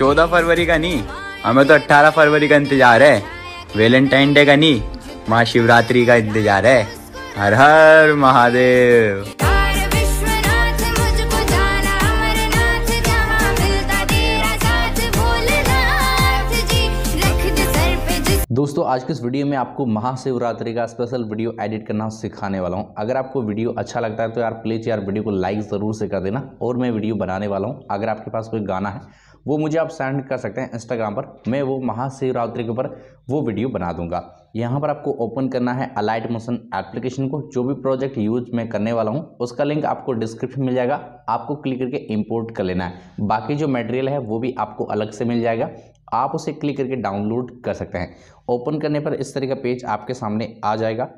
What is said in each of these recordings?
चौदह फरवरी का नहीं हमें तो अट्ठारह फरवरी का इंतजार है वेलेंटाइन डे का नहीं महाशिवरात्रि का इंतजार है हर हर महादेव दोस्तों आज के इस वीडियो में आपको महाशिवरात्रि का स्पेशल वीडियो एडिट करना सिखाने वाला हूँ अगर आपको वीडियो अच्छा लगता है तो यार प्लीज़ यार वीडियो को लाइक ज़रूर से कर देना और मैं वीडियो बनाने वाला हूँ अगर आपके पास कोई गाना है वो मुझे आप सेंड कर सकते हैं इंस्टाग्राम पर मैं वो महाशिवरात्रि के ऊपर वो वीडियो बना दूंगा यहाँ पर आपको ओपन करना है अलाइट मोशन एप्लीकेशन को जो भी प्रोजेक्ट यूज मैं करने वाला हूँ उसका लिंक आपको डिस्क्रिप्शन मिल जाएगा आपको क्लिक करके इंपोर्ट कर लेना है बाकी जो मटेरियल है वो भी आपको अलग से मिल जाएगा आप उसे क्लिक करके डाउनलोड कर सकते हैं ओपन करने पर इस तरह का पेज आपके सामने आ जाएगा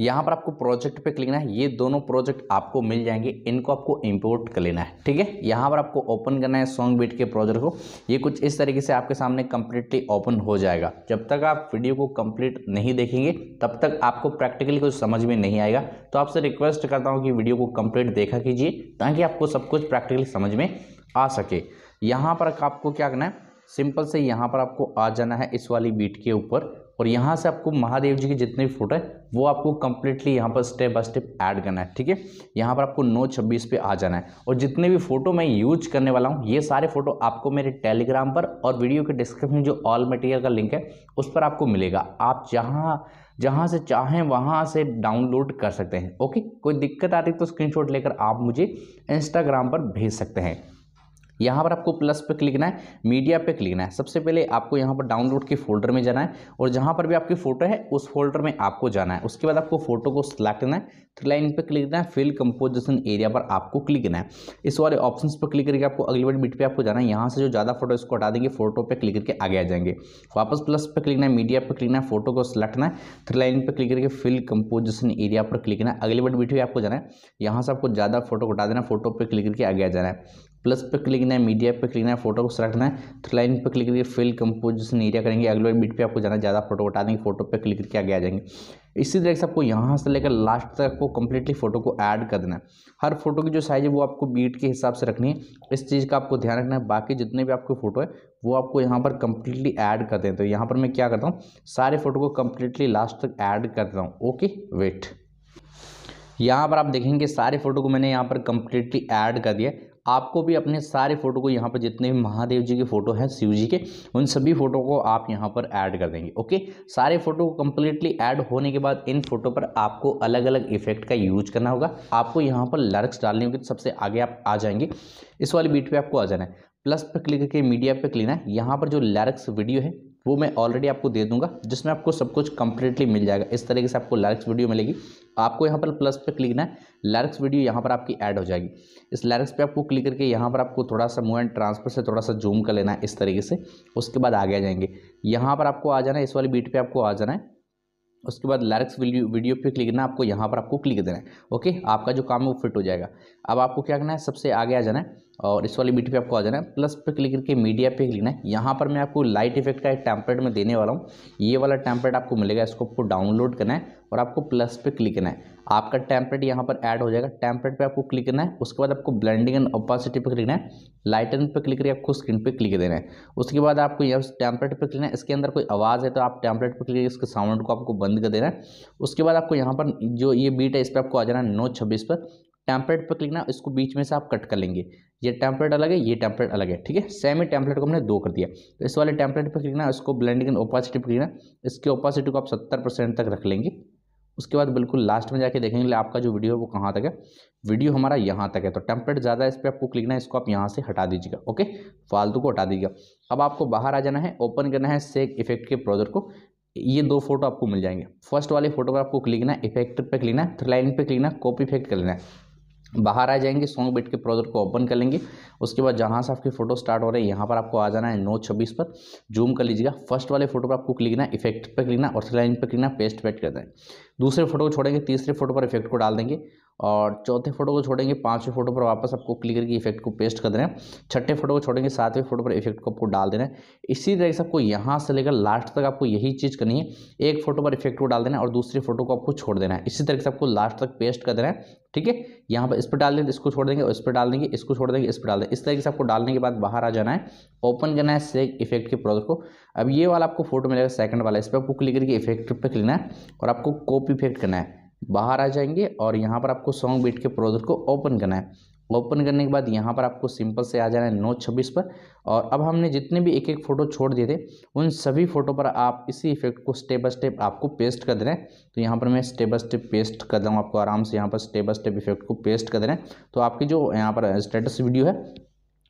यहाँ पर आपको प्रोजेक्ट पे क्लिक करना है ये दोनों प्रोजेक्ट आपको मिल जाएंगे इनको आपको इंपोर्ट कर लेना है ठीक है यहाँ पर आपको ओपन करना है सॉन्ग बीट के प्रोजेक्ट को ये कुछ इस तरीके से आपके सामने कंप्लीटली ओपन हो जाएगा जब तक आप वीडियो को कंप्लीट नहीं देखेंगे तब तक आपको प्रैक्टिकली कुछ समझ में नहीं आएगा तो आपसे रिक्वेस्ट करता हूँ कि वीडियो को कंप्लीट देखा कीजिए ताकि आपको सब कुछ प्रैक्टिकली समझ में आ सके यहाँ पर आपको क्या करना है सिंपल से यहाँ पर आपको आ जाना है इस वाली बीट के ऊपर और यहाँ से आपको महादेव जी के जितने भी फोटो है वो आपको कम्प्लीटली यहाँ पर स्टेप बाय स्टेप ऐड करना है ठीक है यहाँ पर आपको नौ छब्बीस पे आ जाना है और जितने भी फोटो मैं यूज करने वाला हूँ ये सारे फोटो आपको मेरे टेलीग्राम पर और वीडियो के डिस्क्रिप्शन जो ऑल मटेरियल का लिंक है उस पर आपको मिलेगा आप जहाँ जहाँ से चाहें वहाँ से डाउनलोड कर सकते हैं ओके कोई दिक्कत आती तो स्क्रीन लेकर आप मुझे इंस्टाग्राम पर भेज सकते हैं यहाँ पर आपको प्लस पे क्लिक करना है मीडिया पे क्लिक करना है सबसे पहले आपको यहाँ पर डाउनलोड के फोल्डर में जाना है और जहाँ पर भी आपकी फ़ोटो है उस फोल्डर में आपको जाना है उसके बाद आपको फोटो को सिलेक्ट करना है थ्री लाइन पे क्लिक करना है फिल कंपोजिशन एरिया पर आपको क्लिक करना है इस वाले ऑप्शन पर क्लिक करके आपको अगली बार बीट पर आपको जाना है यहाँ से जो ज़्यादा फोटो इसको हटा देंगे फोटो पर क्लिक करके आगे आ जाएंगे वापस प्लस पर क्लिक करना है मीडिया पर क्लिक करना है फोटो को सिलेक्ट करना है थ्री लाइन पर क्लिक करके फिल कंपोजिशन एरिया पर क्लिक करना है अगली बार बीट पर आपको जाना है यहाँ से आपको ज़्यादा फोटो हटा देना फोटो पर क्लिक करके आगे आ जाना है प्लस पर क्लिक करना है मीडिया पर क्लिक करना है फोटो को सेलेक्ट करना है थ्री लाइन पर क्लिक करके फिल कंपोजिशन एरिया करेंगे अगले बार बीट पे आपको जाना ज़्यादा फोटो उठा देंगे फोटो पर क्लिक करके आगे आ जाएंगे इसी तरह से आपको यहाँ से लेकर लास्ट तक आपको कम्प्लीटली फोटो को ऐड कर देना है हर फोटो की जो साइज़ है वो आपको बीट के हिसाब से रखनी है इस चीज़ का आपको ध्यान रखना है बाकी जितने भी आपके फोटो है वो आपको यहाँ पर कम्प्लीटली ऐड कर दें तो यहाँ पर मैं क्या करता हूँ सारे फोटो को कम्प्लीटली लास्ट तक ऐड कर देता हूँ ओके वेट यहाँ पर आप देखेंगे सारे फोटो को मैंने यहाँ पर कम्प्लीटली ऐड कर दिया आपको भी अपने सारे फ़ोटो को यहाँ पर जितने भी महादेव जी के फ़ोटो हैं शिव जी के उन सभी फ़ोटो को आप यहाँ पर ऐड कर देंगे ओके सारे फ़ोटो को कम्प्लीटली ऐड होने के बाद इन फोटो पर आपको अलग अलग इफेक्ट का यूज करना होगा आपको यहाँ पर लर्क्स डालने होगी तो सबसे आगे आप आ जाएंगे इस वाली बीट पर आपको आ जाना है प्लस पर क्लिक करके मीडिया पर क्लिक है यहाँ पर जो लैरक्स वीडियो है वो मैं ऑलरेडी आपको दे दूंगा जिसमें आपको सब कुछ कंप्लीटली मिल जाएगा इस तरीके से आपको लैरिक्स वीडियो मिलेगी आपको यहाँ पर प्लस पे क्लिक करना है लैरिक्स वीडियो यहाँ पर आपकी ऐड हो जाएगी इस लैरिक्स पे आपको क्लिक करके यहाँ पर आपको थोड़ा सा मूव एंड ट्रांसफर से थोड़ा सा जूम कर लेना है इस तरीके से उसके बाद आगे आ जाएंगे यहाँ पर आपको आ जाना है इस वाली बीट पर आपको आ जाना है उसके बाद लैरिक्स वीडियो पे क्लिक करना आपको यहाँ पर आपको क्लिक देना है ओके आपका जो काम है वो फिट हो जाएगा अब आपको क्या करना है सबसे आगे आ जाना है और इस वाली बीट पे आपको आ जाना है प्लस पे क्लिक करके मीडिया पे क्लिक है यहाँ पर मैं आपको लाइट इफेक्ट का एक टैम्पलेट में देने वाला हूँ ये वाला टैम्पलेट आपको मिलेगा इसको आपको डाउनलोड करना है और आपको प्लस पे क्लिक करना है आपका टेम्पलेट यहाँ पर ऐड हो जाएगा टेम्पलेट पे आपको क्लिक करना है उसके बाद आपको ब्लेंडिंग एंड ऑपोसिटी पे क्लिक करना है लाइटन पे क्लिक करिए आपको स्क्रीन पे क्लिक देना है उसके बाद आपको यहाँ टेम्पलेट पे क्लिक है इसके अंदर कोई आवाज़ है तो आप टेम्पलेट पे क्लिक इसके साउंड को आपको बंद कर देना है उसके बाद आपको यहाँ पर जो ये बीट है इस पर आपको आ जाना है नौ छब्बीस पर टेम्पलेट पर क्लिक ना इसको बीच में से आप कट कर लेंगे ये टेम्पलेट अलग है ये टेम्पलेट अलग है ठीक है सेम ही टैंपलेट को हमने दो कर दिया तो इस वाले टेम्पलेट पर क्लिक ना इसको ब्लेंडिंग एंड ओपासिटी पर क्लिक ना इसकी ओपासिटी को आप सत्तर परसेंट तक रख लेंगे उसके बाद बिल्कुल लास्ट में जाके देखेंगे आपका जो वीडियो है वो कहाँ तक है वीडियो हमारा यहाँ तक है तो टेम्पलेट ज़्यादा इस पर आपको क्लिक ना इसको आप यहाँ से हटा दीजिएगा ओके फालतू को हटा दीजिएगा अब आपको बाहर आ जाना है ओपन करना है सेक इफेक्ट के प्रोजेक्ट को ये दो फोटो आपको मिल जाएंगे फर्स्ट वाले फोटो पर आपको क्लिक ना इफेक्ट पे क्लिक ना थ्री पर क्लिक ना कॉपी इफेक्ट कर लेना है बाहर आ जाएंगे सॉन्ग बिट के प्रोजेक्ट को ओपन कर लेंगे उसके बाद जहाँ से आपकी फोटो स्टार्ट हो रही है यहाँ पर आपको आ जाना है नोट छब्बीस पर जूम कर लीजिएगा फर्स्ट वाले फोटो पर आपको क्लिक ना इफेक्ट पर क्लिक ना और लाइन पर क्लिक ना पेस्ट वेट कर दें दूसरे फोटो को छोड़ेंगे तीसरे फोटो पर इफेक्ट को डाल देंगे और चौथे फोटो को छोड़ेंगे पांचवें फोटो पर वापस आपको क्लिक करके इफेक्ट को पेस्ट कर देना है छठे फोटो को छोड़ेंगे सातवें फोटो पर इफेक्ट को आपको डाल देना है इसी तरह से आपको यहाँ से लेकर लास्ट तक आपको यही चीज़ करनी है एक फोटो पर इफेक्ट को डाल देना है और दूसरे फोटो को आपको छोड़ देना है इसी तरह से आपको लास्ट तक पेस्ट कर देना है ठीक है यहाँ पर इस पर डाल देंगे इसको छोड़ देंगे और इस पर डाल देंगे इसको छोड़ देंगे इस पर डाल देंगे इस तरीके से आपको डालने के बाद बाहर आ जाना है ओपन करना है सेक इफेक्ट के प्रोडक्ट को अब ये वाला आपको फोटो मिलेगा सेकंड वाला इस पर आपको क्लिक करके इफेक्ट पर क्लिक करना है और आपको कॉपी इफेक्ट करना है बाहर आ जाएंगे और यहाँ पर आपको सॉन्ग बीट के प्रोजेक्ट को ओपन करना है ओपन करने के बाद यहाँ पर आपको सिंपल से आ जाना है नोट छब्बीस पर और अब हमने जितने भी एक एक फ़ोटो छोड़ दिए थे उन सभी फ़ोटो पर आप इसी इफेक्ट को स्टेप बाय स्टेप आपको पेस्ट कर दे रहे हैं तो यहाँ पर मैं स्टेप बाय स्टेप पेस्ट कर रहा हूँ आपको आराम से यहाँ पर स्टेप बाय स्टेप इफेक्ट को पेस्ट कर दे रहे हैं तो आपकी जो यहाँ पर स्टेटस वीडियो है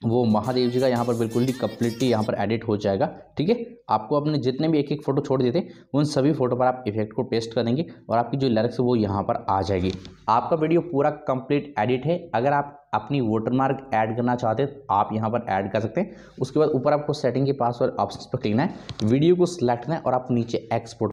वो महादेव जी का यहाँ पर बिल्कुल ही कम्प्लीटली यहाँ पर एडिट हो जाएगा ठीक है आपको अपने जितने भी एक एक फ़ोटो छोड़ दिए थे उन सभी फ़ोटो पर आप इफेक्ट को पेस्ट करेंगे और आपकी जो है वो यहाँ पर आ जाएगी आपका वीडियो पूरा कंप्लीट एडिट है अगर आप अपनी वोटरमार्क ऐड करना चाहते हैं तो आप यहाँ पर ऐड कर सकते हैं उसके बाद ऊपर आपको सेटिंग के पासवर्ड ऑप्शन पर क्लिक है वीडियो को सिलेक्ट करना है और आप नीचे एक्सपोर्ट